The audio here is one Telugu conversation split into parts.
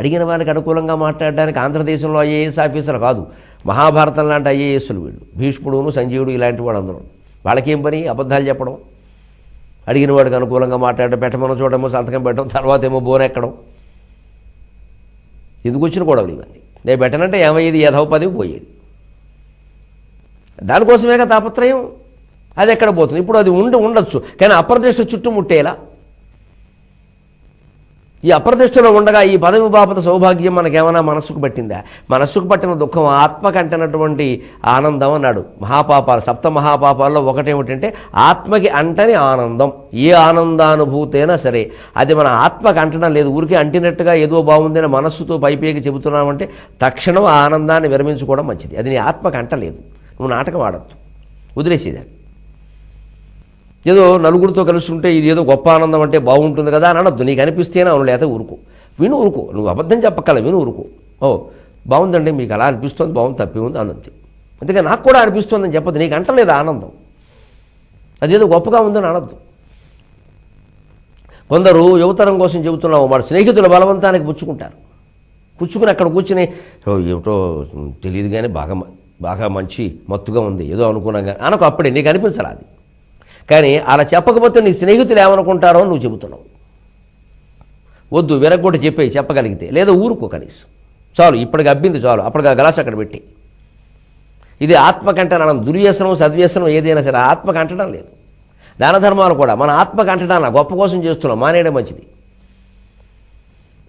అడిగిన వారికి అనుకూలంగా మాట్లాడడానికి ఆంధ్రదేశంలో ఐఏఎస్ ఆఫీసర్ కాదు మహాభారతం లాంటి ఐఏఎస్లు వీళ్ళు భీష్ముడును సంజీవుడు ఇలాంటి వాడు అందరూ వాళ్ళకేం పని అబద్ధాలు చెప్పడం అడిగిన వాడికి అనుకూలంగా మాట్లాడడం పెట్టమని చూడమో సంతకం పెట్టడం తర్వాత ఏమో బోరెక్కడం ఎందుకు వచ్చిన కూడా ఇవన్నీ నేను పెట్టనంటే ఏమయ్యేది ఏదో పదవి పోయేది దానికోసమేగా తాపత్రయం అది ఎక్కడ పోతుంది ఇప్పుడు అది ఉండి ఉండొచ్చు కానీ చుట్టూ చుట్టుముట్టేలా ఈ అప్రతిష్టలో ఉండగా ఈ పదవి బాపత సౌభాగ్యం మనకేమైనా మనస్సుకు పట్టిందా మనస్సుకు పట్టిన దుఃఖం ఆత్మకంటనటువంటి ఆనందం అన్నాడు మహాపాపాలు సప్త మహాపాపాల్లో ఒకటేమిటంటే ఆత్మకి అంటని ఆనందం ఏ ఆనందానుభూతైనా సరే అది మన ఆత్మకు అంటడం లేదు ఊరికే అంటినట్టుగా ఏదో బాగుందని మనస్సుతో పైపేకి చెబుతున్నామంటే తక్షణం ఆనందాన్ని విరమించుకోవడం మంచిది అది నీ ఆత్మకు అంటలేదు నువ్వు నాటకం ఆడద్దు వదిలేసేదాన్ని ఏదో నలుగురితో కలుస్తుంటే ఇది ఏదో గొప్ప ఆనందం అంటే బాగుంటుంది కదా అని అనొద్దు నీకు అనిపిస్తేనే అవును లేదా ఊరుకో విను ఊరుకో నువ్వు అబద్ధం చెప్పక్కల విను ఊరుకో ఓ బాగుందండి మీకు అలా అనిపిస్తుంది బాగుంది తప్పి ఉంది అనంది అందుకే నాకు కూడా అనిపిస్తుందని చెప్పదు నీకు అంటలేదు ఆనందం అదేదో గొప్పగా ఉందని అనొద్దు కొందరు యువతరం కోసం చెబుతున్నావు మన స్నేహితుల బలవంతానికి పుచ్చుకుంటారు పుచ్చుకుని అక్కడ కూర్చుని ఏమిటో తెలియదు కానీ బాగా బాగా మంచి మత్తుగా ఉంది ఏదో అనుకున్నాం కానీ అనకు అప్పుడే నీకు అనిపించాలి అది కానీ అలా చెప్పకపోతే నీ స్నేహితులు ఏమనుకుంటారో నువ్వు చెబుతున్నావు వద్దు వెనక్కోటి చెప్పేయి చెప్పగలిగితే లేదా ఊరుకో కనీసం చాలు ఇప్పటికి అబ్బింది చాలు అప్పటికి ఆ గ్లాస్ అక్కడ పెట్టి ఇది ఆత్మకంటనం దుర్వ్యసనం సద్వ్యసనం ఏదైనా సరే ఆత్మకంటడం లేదు దాన ధర్మాలు కూడా మన ఆత్మకంటడాన గొప్ప కోసం చేస్తున్నాం మానేయడం మంచిది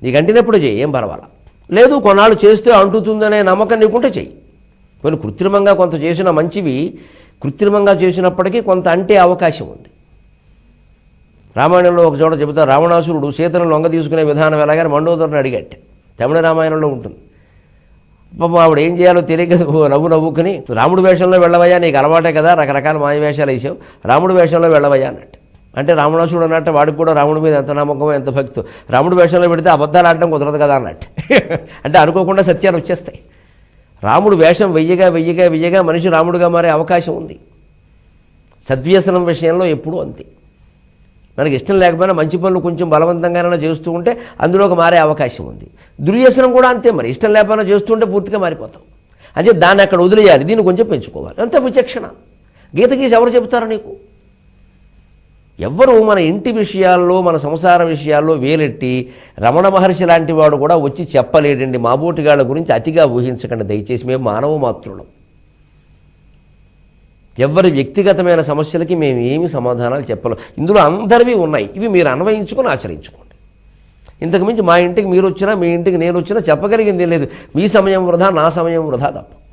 నీకు అంటినప్పుడు చేయి ఏం పర్వాలా లేదు కొన్నాళ్ళు చేస్తే అంటుతుందనే నమ్మకం నీకుంటే చెయ్యి కొన్ని కృత్రిమంగా కొంత చేసిన మంచివి కృత్రిమంగా చేసినప్పటికీ కొంత అంటే అవకాశం ఉంది రామాయణంలో ఒక చోట చెబుతా రావణాసురుడు సీతను లొంగ తీసుకునే విధానం ఎలాగని మండోదరుని అడిగట్టే తమిళ రామాయణంలో ఉంటుంది పాపం ఆవిడ ఏం చేయాలో తెలియక నవ్వు నవ్వుకుని రాముడు వేషంలో వెళ్ళవయ్యా నీకు అలవాటే కదా రకరకాల మాయ వేషాలు వేసావు రాముడు వేషంలో వెళ్ళవయ్యా అన్నట్టు అంటే రావణాసుడు అన్నట్టు వాడికి కూడా రాముడి మీద ఎంత నమ్మకం ఎంత భక్తు రాముడు వేషంలో పెడితే అబద్ధాలు ఆడడం కుదరదు కదా అన్నట్టు అంటే అనుకోకుండా సత్యాలు వచ్చేస్తాయి రాముడు వేషం వెయ్యగా వెయ్యగా వెయ్యగా మనిషి రాముడుగా మారే అవకాశం ఉంది సద్వ్యసనం విషయంలో ఎప్పుడూ అంతే మనకి ఇష్టం లేకపోయినా మంచి పనులు కొంచెం బలవంతంగానైనా చేస్తూ ఉంటే అందులోకి మారే అవకాశం ఉంది దుర్వ్యసనం కూడా అంతే మరి ఇష్టం లేకపోయినా చేస్తుంటే పూర్తిగా మారిపోతాం అంటే దాన్ని అక్కడ వదిలేయాలి దీన్ని కొంచెం పెంచుకోవాలి అంత విచక్షణ గీత గీసి ఎవరు చెబుతారు నీకు ఎవ్వరూ మన ఇంటి విషయాల్లో మన సంసార విషయాల్లో వేలెట్టి రమణ మహర్షి లాంటి వాడు కూడా వచ్చి చెప్పలేడండి మాబోటిగాళ్ళ గురించి అతిగా ఊహించకండి దయచేసి మేము మానవ మాతృలం ఎవరి వ్యక్తిగతమైన సమస్యలకి మేము ఏమి సమాధానాలు చెప్పలేము ఇందులో అందరివి ఉన్నాయి ఇవి మీరు అన్వయించుకొని ఆచరించుకోండి ఇంతకుమించి మా ఇంటికి మీరు వచ్చినా మీ ఇంటికి నేను వచ్చినా చెప్పగలిగింది లేదు మీ సమయం వృధా నా సమయం వృధా తప్ప